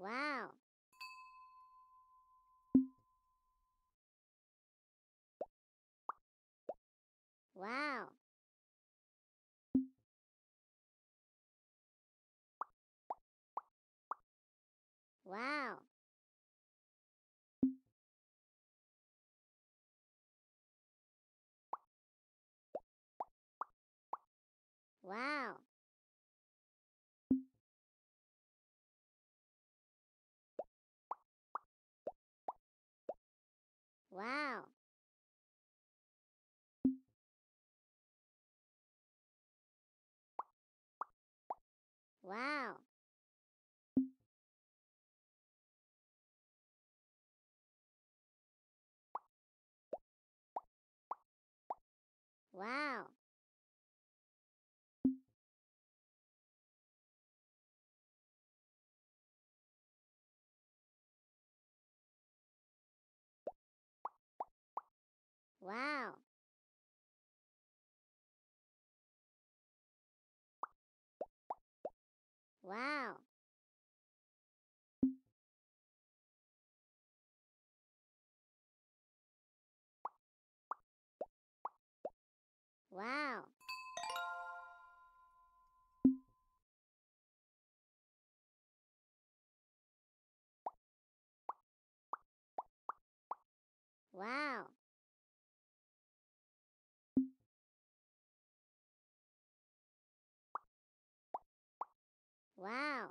Wow. Wow. Wow. Wow. Wow Wow Wow Wow Wow. Wow.